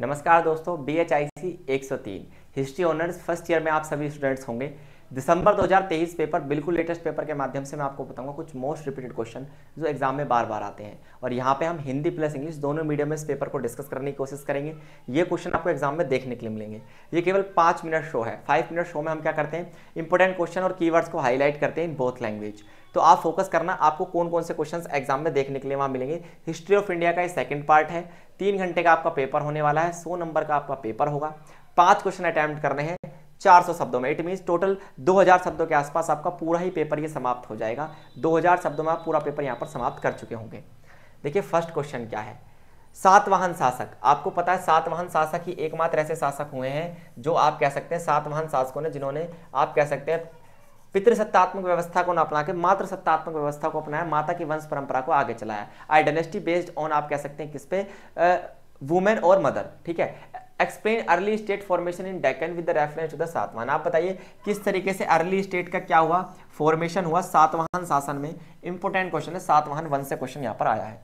नमस्कार दोस्तों B H I सी एक हिस्ट्री ऑनर्स फर्स्ट ईयर में आप सभी स्टूडेंट्स होंगे दिसंबर 2023 पेपर बिल्कुल लेटेस्ट पेपर के माध्यम से मैं आपको बताऊंगा कुछ मोस्ट रिपीटेड क्वेश्चन जो एग्जाम में बार बार आते हैं और यहाँ पे हम हिंदी प्लस इंग्लिश दोनों मीडियम में इस पेपर को डिस्कस करने की कोशिश करेंगे ये क्वेश्चन आपको एग्जाम में देखने के लिए मिलेंगे ये केवल पाँच मिनट शो है फाइव मिनट शो में हम क्या करते हैं इंपॉर्टेंट क्वेश्चन और की को हाईलाइट करते हैं इन बोथ लैंग्वेज तो आप फोकस करना आपको कौन कौन से क्वेश्चन एग्जाम में देखने के लिए वहाँ मिलेंगे हिस्ट्री ऑफ इंडिया का ये सेकंड पार्ट है तीन घंटे का आपका पेपर होने वाला है सौ नंबर का आपका पेपर होगा पाँच क्वेश्चन अटैम्प्ट करने हैं 400 शब्दों में इट मीन्स टोटल 2000 शब्दों के आसपास आपका पूरा ही पेपर ये समाप्त हो जाएगा 2000 शब्दों में आप पूरा पेपर यहाँ पर समाप्त कर चुके होंगे देखिए फर्स्ट क्वेश्चन क्या है सातवाहन शासक आपको पता है सातवाहन शासक ही एकमात्र ऐसे शासक हुए हैं जो आप कह सकते हैं सातवाहन शासकों ने जिन्होंने आप कह सकते हैं पितृसत्तात्मक व्यवस्था को ना अपना के मातृ सत्तात्मक व्यवस्था को अपनाया माता की वंश परंपरा को आगे चलाया आइडेंटिटी बेस्ड ऑन आप कह सकते हैं किस पे वुमेन और मदर ठीक है explain early state formation in Deccan with the reference to the Satavahana आप बताइए किस तरीके से अर्ली स्टेट का क्या हुआ फॉर्मेशन हुआ सातवाहन शासन में इंपॉर्टेंट क्वेश्चन है सातवाहन वन से क्वेश्चन यहाँ पर आया है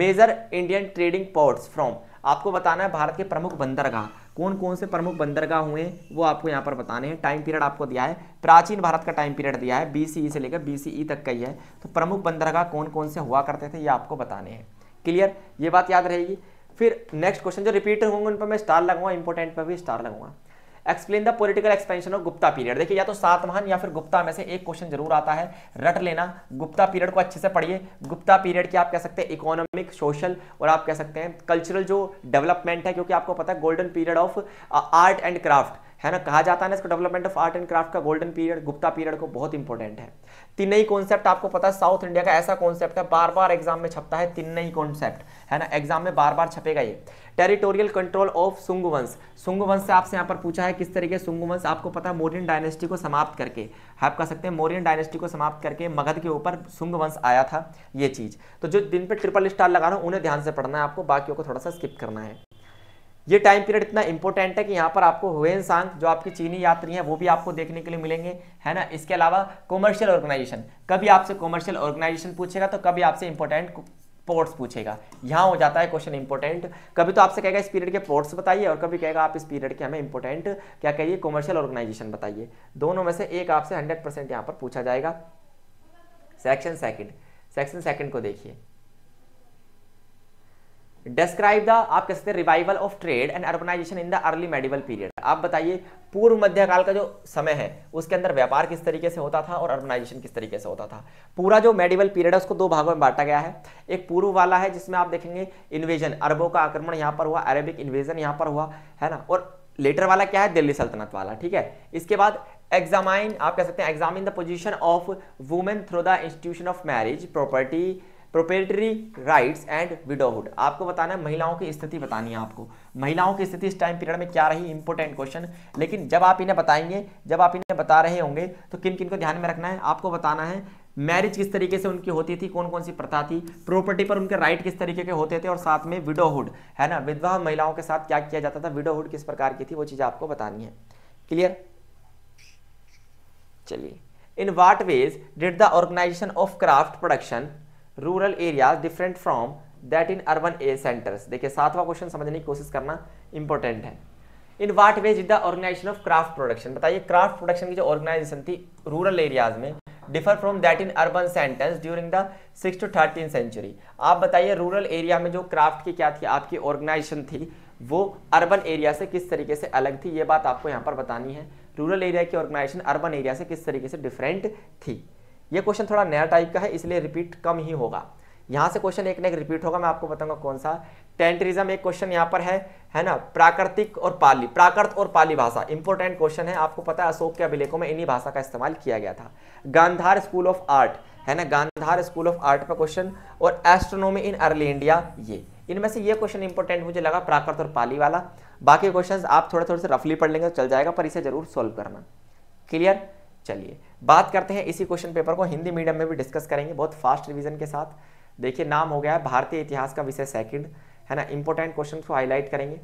major Indian trading ports from आपको बताना है भारत के प्रमुख बंदरगाह कौन कौन से प्रमुख बंदरगाह हुए वो आपको यहाँ पर बताने हैं टाइम पीरियड आपको दिया है प्राचीन भारत का टाइम पीरियड दिया है बी e से लेकर बी e तक का ही है तो प्रमुख बंदरगाह कौन कौन से हुआ करते थे ये आपको बताने हैं क्लियर ये बात याद रहेगी फिर नेक्स्ट क्वेश्चन जो रिपीटर होंगे उन पर मैं स्टार लगाऊंगा इंपोर्टेंट पर भी स्टार लगाऊंगा explain the political expansion of Gupta period देखिए या तो सातवाहन या फिर गुप्ता में से एक क्वेश्चन जरूर आता है रट लेना गुप्ता पीरियड को अच्छे से पढ़िए गुप्ता पीरियड की आप कह सकते हैं इकोनॉमिक सोशल और आप कह सकते हैं कल्चरल जो डेवलपमेंट है क्योंकि आपको पता है golden period of art and craft है ना कहा जाता है ना इसको development of art and craft का गोल्डन पीरियड गुप्ता पीरियड को बहुत इंपॉर्टेंट है तिन्नई कॉन्सेप्ट आपको पता है साउथ इंडिया का ऐसा कॉन्सेप्ट है बार बार एग्जाम में छपता है तिन्नई कॉन्सेप्ट है ना एग्जाम में बार बार छपेगा ये territorial control of Shungvansh Shungvansh से आपसे यहाँ पर पूछा है किस तरीके सुंगवंश आपको पता है मोरियन डायनेस्टी को समाप्त करके आप कह सकते हैं मोरियन डायनेस्टी को समाप्त करके मगध के ऊपर सुंगवंश आया था ये चीज़ तो जो दिन पे ट्रिपल स्टार लगा रहा हूँ उन्हें ध्यान से पढ़ना है आपको बाकी को थोड़ा सा स्किप करना है ये टाइम पीरियड इतना इंपॉर्टेंट है कि यहाँ पर आपको हुएन सांग जो आपकी चीनी यात्री हैं वो भी आपको देखने के लिए मिलेंगे है ना इसके अलावा कॉमर्शियल ऑर्गेनाइजेशन कभी आपसे कॉमर्शियल ऑर्गेनाइजेशन पूछेगा तो कभी आपसे इंपॉर्टेंट पोर्ट्स पूछेगा यहाँ हो जाता है क्वेश्चन इंपॉर्टेंट कभी तो आपसे कहेगा इस पीरियड के पोर्ट्स बताइए और कभी कहेगा आप इस पीरियड के हमें इंपॉर्टेंट क्या कहिए कॉमर्शियल ऑर्गेनाइजेशन बताइए दोनों में से एक आपसे हंड्रेड परसेंट यहाँ पर पूछा जाएगा सेक्शन सेकेंड सेक्शन सेकेंड को देखिए डिस्क्राइब द आप कह सकते हैं revival of trade and urbanisation in the early medieval period आप बताइए पूर्व मध्यकाल का जो समय है उसके अंदर व्यापार किस तरीके से होता था और अर्बनाइजेशन किस तरीके से होता था पूरा जो मेडिवल पीरियड है उसको दो भागों में बांटा गया है एक पूर्व वाला है जिसमें आप देखेंगे इन्वेजन अरबों का आक्रमण यहाँ पर हुआ अरेबिक इन्वेजन यहाँ पर हुआ है ना और लेटर वाला क्या है दिल्ली सल्तनत वाला ठीक है इसके बाद एग्जामाइन आप कह सकते हैं examine the position of women through the institution of marriage property proprietary rights and widowhood आपको बताना है महिलाओं की स्थिति बतानी है आपको महिलाओं की स्थिति इस टाइम पीरियड में क्या रही इंपॉर्टेंट क्वेश्चन लेकिन जब आप इन्हें बताएंगे जब आप इन्हें बता रहे होंगे तो किन किन को ध्यान में रखना है आपको बताना है मैरिज किस तरीके से उनकी होती थी कौन कौन सी प्रथा थी प्रॉपर्टी पर उनके राइट किस तरीके के होते थे और साथ में विडोहुड है ना विधवा महिलाओं के साथ क्या किया जाता था विडोहुड किस प्रकार की थी वो चीज़ आपको बतानी है क्लियर चलिए in what ways did the organisation of craft production rural area different from that in urban a centres देखिए सातवां क्वेश्चन समझने की कोशिश करना इंपॉर्टेंट है in what ways is the organisation of craft production बताइए क्राफ्ट प्रोडक्शन की जो ऑर्गेनाइजेशन थी रूरल एरियाज में differ from that in urban centres during the six to thirteen century आप बताइए रूरल एरिया में जो क्राफ्ट की क्या थी आपकी ऑर्गेनाइजेशन थी वो अर्बन एरिया से किस तरीके से अलग थी ये बात आपको यहाँ पर बतानी है रूरल एरिया की ऑर्गेनाइजेशन अर्बन एरिया से किस तरीके से डिफरेंट थी ये क्वेश्चन थोड़ा नया टाइप का है इसलिए रिपीट कम ही होगा यहाँ से क्वेश्चन एक ना एक रिपीट होगा मैं आपको बताऊंगा कौन सा टेंटरिज्म एक क्वेश्चन यहाँ पर है है ना प्राकृतिक और पाली प्राकृत और पाली भाषा इंपॉर्टेंट क्वेश्चन है आपको पता है अशोक के अभिलेखों में इन्हीं भाषा का इस्तेमाल किया गया था गांधार स्कूल ऑफ आर्ट है ना गांधार स्कूल ऑफ आर्ट पर क्वेश्चन और एस्ट्रोनॉमी इन अर्ली इंडिया ये इनमें से ये क्वेश्चन इंपॉर्टेंट मुझे लगा प्राकृत और पाली वाला बाकी क्वेश्चन आप थोड़े थोड़े से रफली पढ़ लेंगे तो चल जाएगा पर इसे जरूर सॉल्व करना क्लियर चलिए बात करते हैं इसी क्वेश्चन पेपर को हिंदी मीडियम में भी डिस्कस करेंगे बहुत फास्ट रिविजन के साथ देखिए नाम हो गया है भारतीय इतिहास का विषय सेकंड है ना इंपॉर्टेंट क्वेश्चन को हाईलाइट करेंगे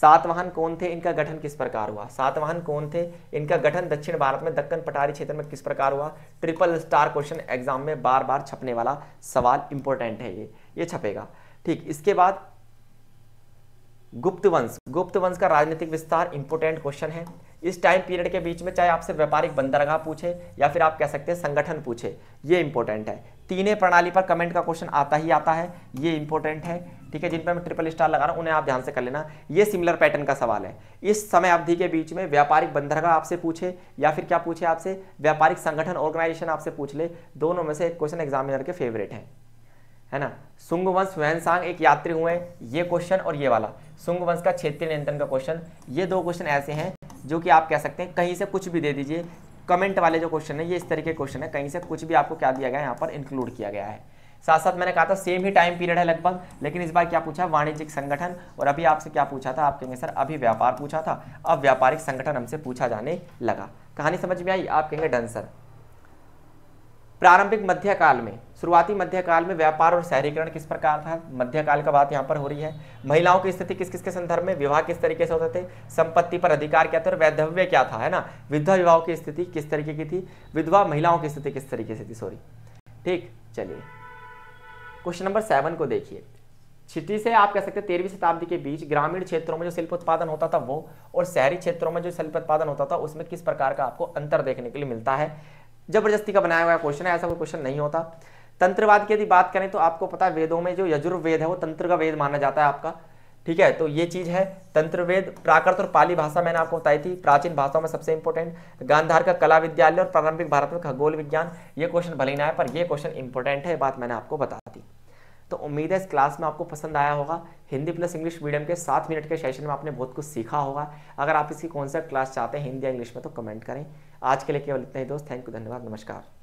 सातवाहन कौन थे इनका गठन किस प्रकार हुआ सातवाहन कौन थे इनका गठन दक्षिण भारत में दक्कन पटारी क्षेत्र में किस प्रकार हुआ ट्रिपल स्टार क्वेश्चन एग्जाम में बार बार छपने वाला सवाल इंपॉर्टेंट है ये ये छपेगा ठीक इसके बाद गुप्त वंश गुप्त वंश का राजनीतिक विस्तार इंपोर्टेंट क्वेश्चन है इस टाइम पीरियड के बीच में चाहे आपसे व्यापारिक बंदरगाह पूछे या फिर आप कह सकते हैं संगठन पूछे ये इंपॉर्टेंट है तीनों प्रणाली पर कमेंट का क्वेश्चन आता ही आता है ये इंपॉर्टेंट है ठीक है जिन पर मैं ट्रिपल स्टार लगा रहा हूँ उन्हें आप ध्यान से कर लेना ये सिमिलर पैटर्न का सवाल है इस समय अवधि के बीच में व्यापारिक बंदरगाह आपसे पूछे या फिर क्या पूछे आपसे व्यापारिक संगठन ऑर्गेनाइजेशन आपसे पूछ ले दोनों में से एक क्वेश्चन एग्जामिनर के फेवरेट हैं है ना सुंग वंश वहनसांग एक यात्री हुए ये क्वेश्चन और ये वाला सुंग वंश का क्षेत्रीय नियंत्रण का क्वेश्चन ये दो क्वेश्चन ऐसे हैं जो कि आप कह सकते हैं कहीं से कुछ भी दे दीजिए कमेंट वाले जो क्वेश्चन है ये इस तरीके के क्वेश्चन है कहीं से कुछ भी आपको क्या दिया गया है यहाँ पर इंक्लूड किया गया है साथ साथ मैंने कहा था सेम ही टाइम पीरियड है लगभग लेकिन इस बार क्या पूछा वाणिज्यिक संगठन और अभी आपसे क्या पूछा था आप कहेंगे सर अभी व्यापार पूछा था अब व्यापारिक संगठन हमसे पूछा जाने लगा कहानी समझ में आई आप कहेंगे डन सर प्रारंभिक मध्यकाल में शुरुआती मध्यकाल में व्यापार और शहरीकरण किस प्रकार था मध्यकाल का बात यहाँ पर हो रही है महिलाओं की स्थिति किस किस के संदर्भ में विवाह किस तरीके से होते थे संपत्ति पर अधिकार क्या था और वैधव्य क्या था है ना विधवा विवाह की स्थिति किस तरीके की थी विधवा महिलाओं की स्थिति किस तरीके से थी सॉरी ठीक चलिए क्वेश्चन नंबर सेवन को देखिए छिटी से आप कह सकते हैं तेरहवीं शताब्दी के बीच ग्रामीण क्षेत्रों में जो शिल्प उत्पादन होता था वो और शहरी क्षेत्रों में जो शिल्प उत्पादन होता था उसमें किस प्रकार का आपको अंतर देखने के लिए मिलता है जबरदस्ती का बनाया हुआ क्वेश्चन है ऐसा कोई क्वेश्चन नहीं होता तंत्रवाद की यदि बात करें तो आपको पता है वेदों में जो यजुर्वेद है वो तंत्र का वेद माना जाता है आपका ठीक है तो ये चीज है तंत्रवेद प्राकृत और पाली भाषा मैंने आपको बताई थी प्राचीन भाषाओं में सबसे इंपॉर्टेंट गांधार का कला विद्यालय और प्रारंभिक भारत में खगोल विज्ञान ये क्वेश्चन भले ही ना है पर ये क्वेश्चन इंपॉर्टेंट है बात मैंने आपको बता दी तो उम्मीद है इस क्लास में आपको पसंद आया होगा हिंदी प्लस इंग्लिश मीडियम के सात मिनट के सेशन में आपने बहुत कुछ सीखा होगा अगर आप इसकी कौन सा क्लास चाहते हैं हिंदी या इंग्लिश में तो कमेंट करें आज के लिए केवल इतना ही दोस्त थैंक यू धन्यवाद नमस्कार